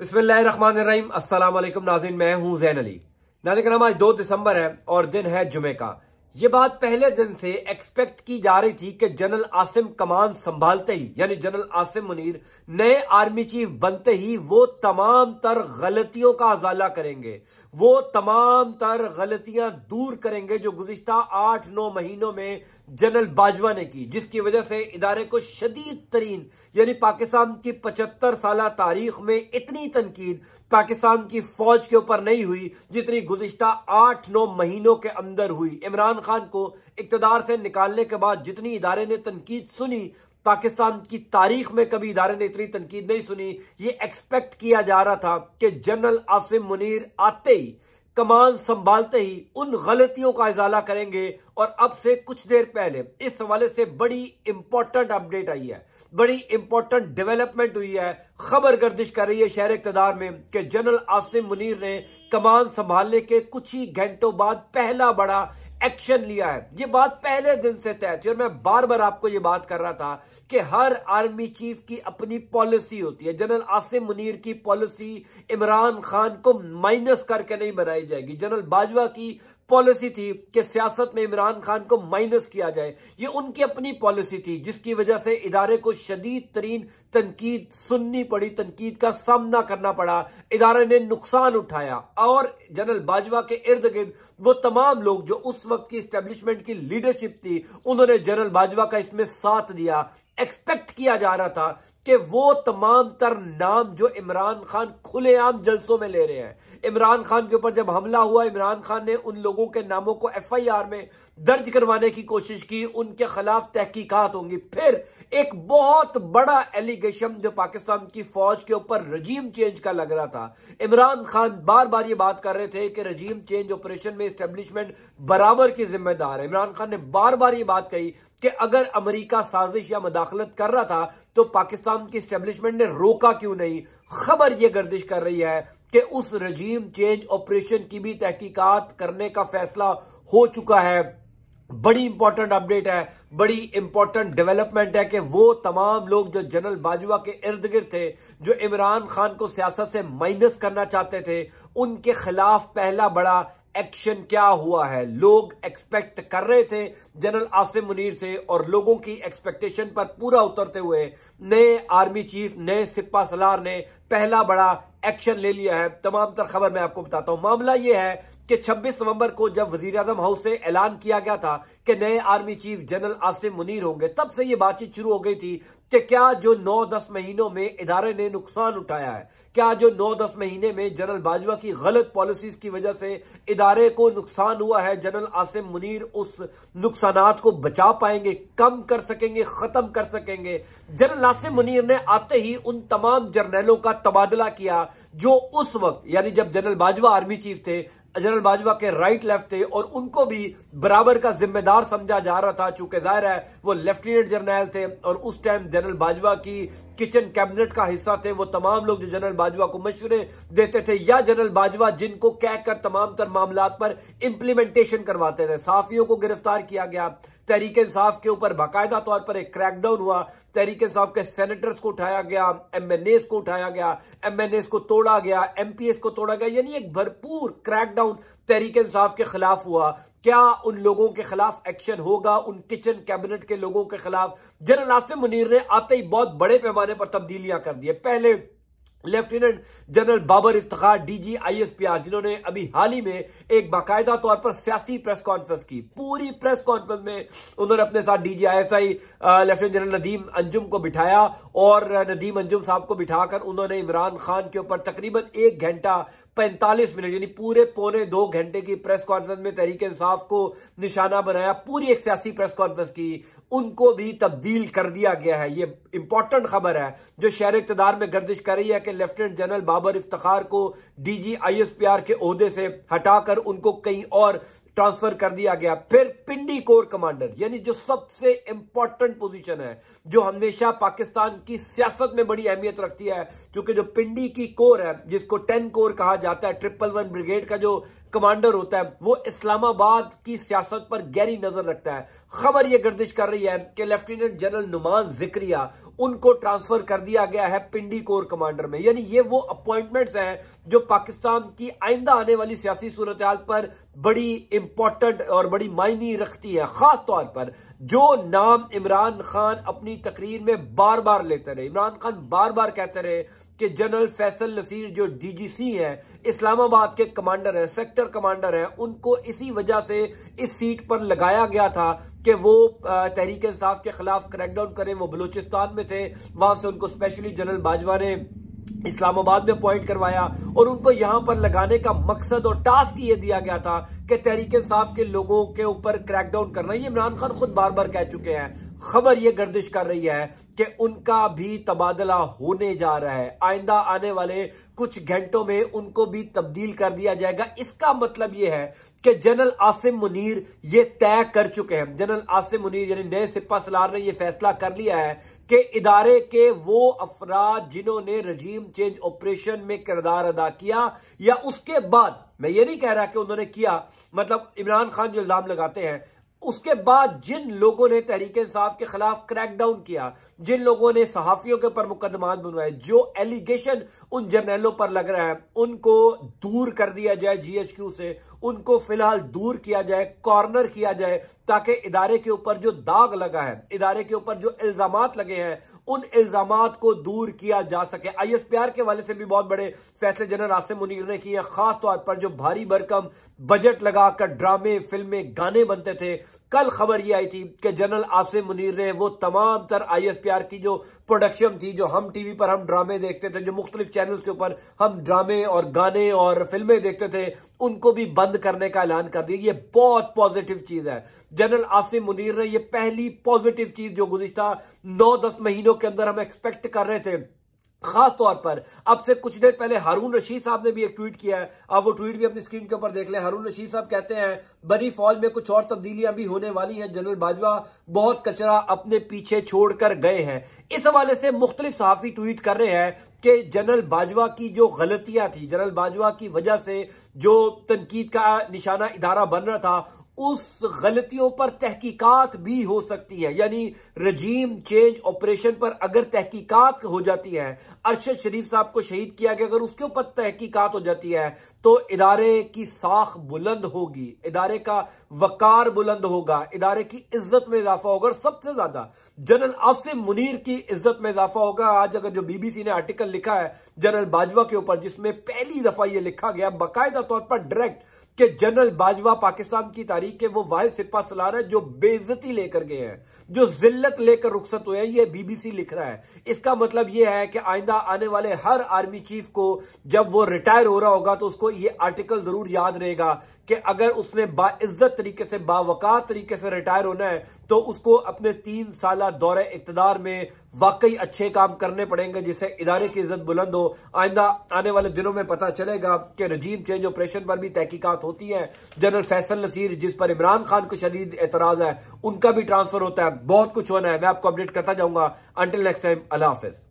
बिस्मिल्लाम असलम नाजिन मैं हूं जैन अली नाजिक नाम आज दो दिसंबर है और दिन है जुमे का ये बात पहले दिन से एक्सपेक्ट की जा रही थी कि जनरल आसिम कमान संभालते ही यानी जनरल आसिम मुनीर नए आर्मी चीफ बनते ही वो तमाम तर गलतियों का अजाला करेंगे वो तमाम तर गलतियां दूर करेंगे जो गुजशत आठ नौ महीनों में जनरल बाजवा ने की जिसकी वजह से इदारे को शदीद तरीन यानी पाकिस्तान की पचहत्तर साल तारीख में इतनी तनकीद पाकिस्तान की फौज के ऊपर नहीं हुई जितनी गुजशत आठ नौ महीनों के अंदर हुई इमरान खान को इकतदार से निकालने के बाद जितनी इदारे ने तनकीद सुनी पाकिस्तान की तारीख में कभी इदारे ने इतनी तनकीद नहीं सुनी ये एक्सपेक्ट किया जा रहा था कि जनरल आसिम मुनीर आते ही कमान संभालते ही उन गलतियों का इजाला करेंगे और अब से कुछ देर पहले इस हवाले से बड़ी इंपॉर्टेंट अपडेट आई है बड़ी इंपॉर्टेंट डेवलपमेंट हुई है खबर गर्दिश कर रही है शहर इकतदार में कि जनरल आसिम मुनीर ने कमान संभालने के कुछ ही घंटों बाद पहला बड़ा एक्शन लिया है ये बात पहले दिन से तय थी और मैं बार बार आपको ये बात कर रहा था कि हर आर्मी चीफ की अपनी पॉलिसी होती है जनरल आसिम मुनीर की पॉलिसी इमरान खान को माइनस करके नहीं बनाई जाएगी जनरल बाजवा की पॉलिसी थी कि सियासत में इमरान खान को माइनस किया जाए ये उनकी अपनी पॉलिसी थी जिसकी वजह से इदारे को शदीद तरीन तनकीद सुननी पड़ी तनकीद का सामना करना पड़ा इदारे ने नुकसान उठाया और जनरल बाजवा के इर्द गिर्द वो तमाम लोग जो उस वक्त की स्टेब्लिशमेंट की लीडरशिप थी उन्होंने जनरल बाजवा का इसमें साथ दिया एक्सपेक्ट किया जा रहा था कि वो तमाम तर नाम जो इमरान खान खुलेआम जलसों में ले रहे हैं इमरान खान के ऊपर जब हमला हुआ इमरान खान ने उन लोगों के नामों को एफआईआर में दर्ज करवाने की कोशिश की उनके खिलाफ तहकीकात होंगी फिर एक बहुत बड़ा एलिगेशन जो पाकिस्तान की फौज के ऊपर रजीम चेंज का लग रहा था इमरान खान बार बार ये बात कर रहे थे कि रजीम चेंज ऑपरेशन में स्टेब्लिशमेंट बराबर की जिम्मेदार है इमरान खान ने बार बार ये बात कही कि अगर अमेरिका साजिश या मदाखलत कर रहा था तो पाकिस्तान की स्टेब्लिशमेंट ने रोका क्यों नहीं खबर यह गर्दिश कर रही है कि उस रजीम चेंज ऑपरेशन की भी तहकीकत करने का फैसला हो चुका है बड़ी इंपॉर्टेंट अपडेट है बड़ी इंपॉर्टेंट डेवलपमेंट है कि वो तमाम लोग जो जनरल बाजवा के इर्द गिर्द थे जो इमरान खान को सियासत से माइनस करना चाहते थे उनके खिलाफ पहला बड़ा एक्शन क्या हुआ है लोग एक्सपेक्ट कर रहे थे जनरल आसिम मुनीर से और लोगों की एक्सपेक्टेशन पर पूरा उतरते हुए नए आर्मी चीफ नए सिपा सलार ने पहला बड़ा एक्शन ले लिया है तमाम तर खबर मैं आपको बताता हूं मामला यह है कि 26 नवंबर को जब वजीर हाउस से ऐलान किया गया था कि नए army chief general Asim Munir होंगे तब से ये बातचीत शुरू हो गई थी कि क्या जो 9-10 महीनों में इदारे ने नुकसान उठाया है क्या जो 9-10 महीने में जनरल बाजवा की गलत पॉलिसीज की वजह से इदारे को नुकसान हुआ है जनरल आसिम मुनीर उस नुकसान को बचा पाएंगे कम कर सकेंगे खत्म कर सकेंगे जनरल आसिम मुनीर ने आते ही उन तमाम जर्नैलों का तबादला किया जो उस वक्त यानी जब जनरल बाजवा आर्मी चीफ थे जनरल बाजवा के राइट लेफ्ट थे और उनको भी बराबर का जिम्मेदार समझा जा रहा था चूंकि जाहिर है वो लेफ्टिनेंट जनरल थे और उस टाइम जनरल बाजवा की किचन कैबिनेट का हिस्सा थे वो तमाम लोग जो जनरल बाजवा को मशवरे देते थे या जनरल बाजवा जिनको कहकर तमाम तर मामला पर इम्प्लीमेंटेशन करवाते थे साफियों को गिरफ्तार किया गया तहरीक इंसाफ के ऊपर बाकायदा तौर पर एक क्रैकडाउन हुआ तहरीक इंसाफ के सेनेटर्स को उठाया गया एमएनएस को उठाया गया एमएनएस को तोड़ा गया एमपीएस को तोड़ा गया यानी एक भरपूर क्रैकडाउन तहरीक इंसाफ के खिलाफ हुआ क्या उन लोगों के खिलाफ एक्शन होगा उन किचन कैबिनेट के लोगों के खिलाफ जनरल आसिम मुनीर ने आते ही बहुत बड़े पैमाने पर तब्दीलियां कर दी है पहले lieutenant general Babar Iftikhar DG ISPR जिन्होंने अभी हाल ही में एक बाकायदा तौर पर सियासी प्रेस कॉन्फ्रेंस की पूरी प्रेस कॉन्फ्रेंस में उन्होंने अपने साथ DG ISI lieutenant general Nadeem Anjum को बिठाया और नदीम अंजुम साहब को बिठाकर उन्होंने इमरान खान के ऊपर तकरीबन एक घंटा पैंतालीस मिनट यानी पूरे पौने दो घंटे की प्रेस कॉन्फ्रेंस में तहरीक इंसाफ को निशाना बनाया पूरी एक सियासी प्रेस कॉन्फ्रेंस की उनको भी तब्दील कर दिया गया है ये इंपॉर्टेंट खबर है जो शहर इकतदार में गर्दिश कर रही है कि लेफ्टिनेंट जनरल बाबर इफ्तार को डीजी आईएसपीआर के ओहदे से हटाकर उनको कहीं और ट्रांसफर कर दिया गया फिर पिंडी कोर कमांडर यानी जो सबसे इंपॉर्टेंट पोजीशन है जो हमेशा पाकिस्तान की सियासत में बड़ी अहमियत रखती है क्योंकि जो पिंडी की कोर है जिसको टेन कोर कहा जाता है ट्रिपल वन ब्रिगेड का जो कमांडर होता है वो इस्लामाबाद की सियासत पर गहरी नजर रखता है खबर यह गर्दिश कर रही है कि लेफ्टिनेंट जनरल नुमान जिक्रिया उनको ट्रांसफर कर दिया गया है पिंडी कोर कमांडर में यानी ये वो अपॉइंटमेंट्स हैं जो पाकिस्तान की आइंदा आने वाली सियासी सूरत पर बड़ी इंपॉर्टेंट और बड़ी मायने रखती है खास तौर पर जो नाम इमरान खान अपनी तकरीर में बार बार लेते रहे इमरान खान बार बार कहते रहे कि जनरल फैसल नसीर जो डीजीसी हैं इस्लामाबाद के कमांडर हैं सेक्टर कमांडर हैं उनको इसी वजह से इस सीट पर लगाया गया था कि वो तहरीक इंसाफ के खिलाफ क्रैकडाउन करें वो बलूचिस्तान में थे वहां से उनको स्पेशली जनरल बाजवा ने इस्लामाबाद में अपॉइंट करवाया और उनको यहां पर लगाने का मकसद और टास्क ये दिया गया था कि तहरीक इंसाफ के लोगों के ऊपर क्रैकडाउन करना ये इमरान खान खुद बार बार कह चुके हैं खबर यह गर्दिश कर रही है कि उनका भी तबादला होने जा रहा है आइंदा आने वाले कुछ घंटों में उनको भी तब्दील कर दिया जाएगा इसका मतलब यह है कि जनरल आसिम मुनीर ये तय कर चुके हैं जनरल आसिम मुनीर यानी नए सिपा सलार ने यह फैसला कर लिया है कि इदारे के वो अफराद जिन्होंने रजीम चेंज ऑपरेशन में किरदार अदा किया या उसके बाद मैं ये नहीं कह रहा कि उन्होंने किया मतलब इमरान खान जो इल्जाम लगाते हैं उसके बाद जिन लोगों ने तहरीक इंसाफ के खिलाफ क्रैकडाउन किया जिन लोगों ने सहाफियों के ऊपर मुकदमा बनवाए जो एलिगेशन उन जर्नलों पर लग रहा है उनको दूर कर दिया जाए जीएचक्यू से उनको फिलहाल दूर किया जाए कॉर्नर किया जाए ताकि इदारे के ऊपर जो दाग लगा है इदारे के ऊपर जो इल्जाम लगे हैं उन इल्जाम को दूर किया जा सके आई एस पी आर के वाले से भी बहुत बड़े फैसले जनरल आसिम मुनीर ने किए खासतौर पर जो भारी भरकम बजट लगाकर ड्रामे फिल्में गाने बनते थे कल खबर ये आई थी कि जनरल आसिम मुनीर ने वो तमाम तर आई की जो प्रोडक्शन थी जो हम टीवी पर हम ड्रामे देखते थे जो मुख्तलिफ चैनल्स के ऊपर हम ड्रामे और गाने और फिल्में देखते थे उनको भी बंद करने का ऐलान कर दिया ये बहुत पॉजिटिव चीज है जनरल आसिम मुनीर ने ये पहली पॉजिटिव चीज जो गुजश्ता नौ दस महीनों के अंदर हम एक्सपेक्ट कर रहे थे खास तौर पर अब से कुछ देर पहले हारून रशीद साहब ने भी एक ट्वीट किया है आप वो ट्वीट भी अपनी स्क्रीन के ऊपर देख लें हारून रशीद साहब कहते हैं बनी फौज में कुछ और तब्दीलियां भी होने वाली हैं जनरल बाजवा बहुत कचरा अपने पीछे छोड़कर गए हैं इस हवाले से मुख्तलिफ सहाफी ट्वीट कर रहे हैं कि जनरल बाजवा की जो गलतियां थी जनरल बाजवा की वजह से जो तनकीद का निशाना इदारा बन रहा था उस गलतियों पर तहकीकात भी हो सकती है यानी रजीम चेंज ऑपरेशन पर अगर तहकीकात हो जाती है अरशद शरीफ साहब को शहीद किया गया अगर उसके ऊपर तहकीकात हो जाती है तो इदारे की साख बुलंद होगी इदारे का वकार बुलंद होगा इदारे की इज्जत में इजाफा होगा और सबसे ज्यादा जनरल आसिम मुनीर की इज्जत में इजाफा होगा आज अगर जो बीबीसी ने आर्टिकल लिखा है जनरल बाजवा के ऊपर जिसमें पहली दफा यह लिखा गया बाकायदा तौर पर डायरेक्ट कि जनरल बाजवा पाकिस्तान की तारीख के वो वाहि सिपा सलार है जो बेजती लेकर गए हैं जो जिल्लत लेकर रुखसत हुए हैं ये बीबीसी लिख रहा है इसका मतलब ये है कि आइंदा आने वाले हर आर्मी चीफ को जब वो रिटायर हो रहा होगा तो उसको ये आर्टिकल जरूर याद रहेगा कि अगर उसने बाइज्जत तरीके से बावकार तरीके से रिटायर होना है तो उसको अपने तीन साल दौरे इकतदार में वाकई अच्छे काम करने पड़ेंगे जिससे इदारे की इज्जत बुलंद हो आइंदा आने वाले दिनों में पता चलेगा कि रजीम चेंज ऑपरेशन पर भी तहकीकत होती है जनरल फैसल नसीर जिस पर इमरान खान को शदीद एतराज है उनका भी ट्रांसफर होता है बहुत कुछ होना है मैं आपको अपडेट करता जाऊंगा अंटिल नेक्स्ट टाइम अल्लाह हाफिज़